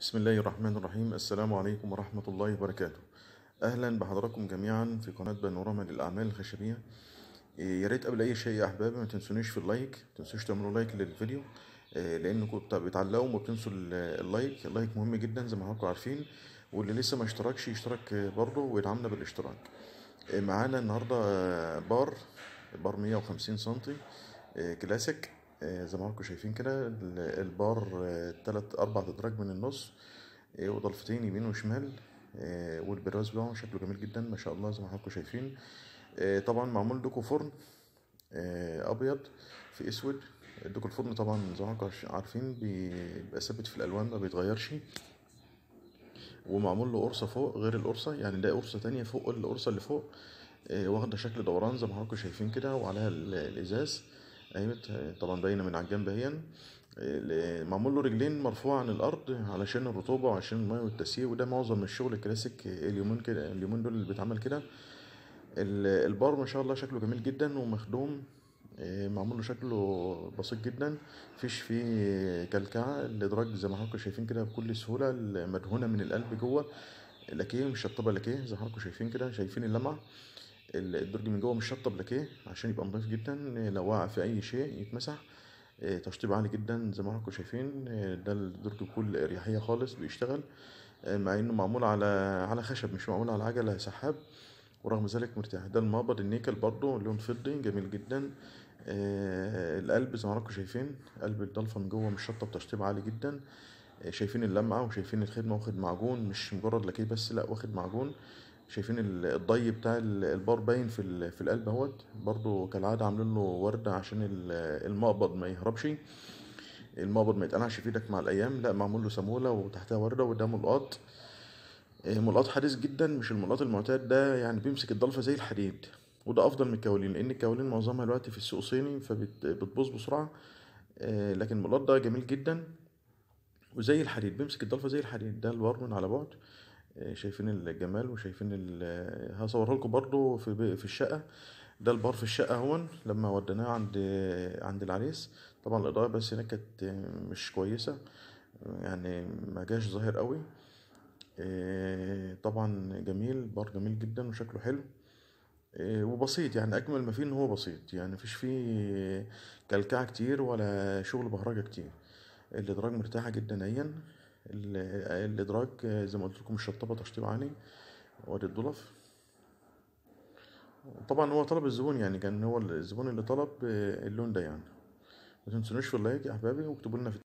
بسم الله الرحمن الرحيم السلام عليكم ورحمة الله وبركاته أهلا بحضراتكم جميعا في قناة بانوراما للأعمال الخشبية يا ريت قبل أي شيء يا أحباب ما تنسونيش في اللايك ما تنسوش تعملوا لايك للفيديو لأنكم بتعلقوا وما بتنسوا اللايك اللايك مهم جدا زي ما حضراتكم عارفين واللي لسه ما اشتركش يشترك برضه ويدعمنا بالاشتراك معانا النهاردة بار بار 150 سنتي كلاسيك آه، زي ما انتم شايفين كده البار آه، تلات اربع ادراج من النص آه، وضلفتين يمين وشمال والبراز بتاعه شكله جميل جدا ما شاء الله زي ما حضراتكم شايفين طبعا معمول دوكو فرن ابيض في اسود دوكو الفرن طبعا زي ما حضراتكم عارفين بيبقى ثابت في الالوان ما بيتغيرش ومعمول له قرصه فوق غير القرصه يعني ده قرصه تانية فوق القرصه اللي فوق واخده شكل دوران زي ما حضراتكم شايفين كده وعليها الازاز قامت أيوة، طبعا باينه من على الجنب اهي آه، معمول له رجلين مرفوعه عن الارض علشان الرطوبه وعشان الماء والتسيير وده معظم الشغل الكلاسيك اليومين كده اليومين دول اللي بيتعمل كده البار ما شاء الله شكله جميل جدا ومخدوم آه، معمول له شكله بسيط جدا مفيش فيه كلكعه الادراج زي ما حضراتكم شايفين كده بكل سهوله مدهونه من القلب جوه لاكيه مش شطبه لاكيه زي ما حضراتكم شايفين كده شايفين اللمعه الدرج من جوه مش شطب ايه عشان يبقى نضيف جدا إيه، لو وقع في اي شيء يتمسح إيه، تشطيب عالي جدا زي ما حضراتكم شايفين إيه، ده الدرج بكل اريحيه خالص بيشتغل مع انه معمول على على خشب مش معمول على عجله سحاب ورغم ذلك مرتاح ده المقبض النيكل برضو لون فضي جميل جدا القلب زي ما حضراتكم شايفين قلب الضلفه من جوه مش شطب تشطيب عالي جدا شايفين اللمعه وشايفين الخدمه واخد معجون مش مجرد لكيه بس لا واخد معجون شايفين الضي بتاع البار باين في في القلب اهوت برضو كالعاده عاملين له ورده عشان المقبض ما يهربش المقبض ما يتقنعش في ايدك مع الايام لا معمول له سموله وتحتها ورده وده ملقاط آه، ملقاط حديث جدا مش الملقاط المعتاد ده يعني بيمسك الضلفه زي الحديد وده افضل من الكاولين لان الكاولين معظمها دلوقتي في السوق صيني فبتبوظ بسرعه آه، لكن الملقاط ده جميل جدا وزي الحديد بيمسك الضلفه زي الحديد ده البار من على بعد آه، شايفين الجمال وشايفين آه، هصورها لكم برضو في في الشقه ده البار في الشقه هون لما وديناه عند آه، عند العريس طبعا الاضاءه بس هناك كانت مش كويسه يعني ما جاش ظاهر قوي طبعا جميل بار جميل جدا وشكله حلو وبسيط يعني اجمل ما فيه ان هو بسيط يعني مفيش فيه كلكعه كتير ولا شغل بهرجه كتير الادراج مرتاحه جدا ايا الادراج زي ما قلت لكم الشطابه تشطيب عالي وادي الدولف طبعا هو طلب الزبون يعني كان هو الزبون اللي طلب اللون ده يعني ما تنسونوش في اللايك يا احبابي واكتبوا لنا في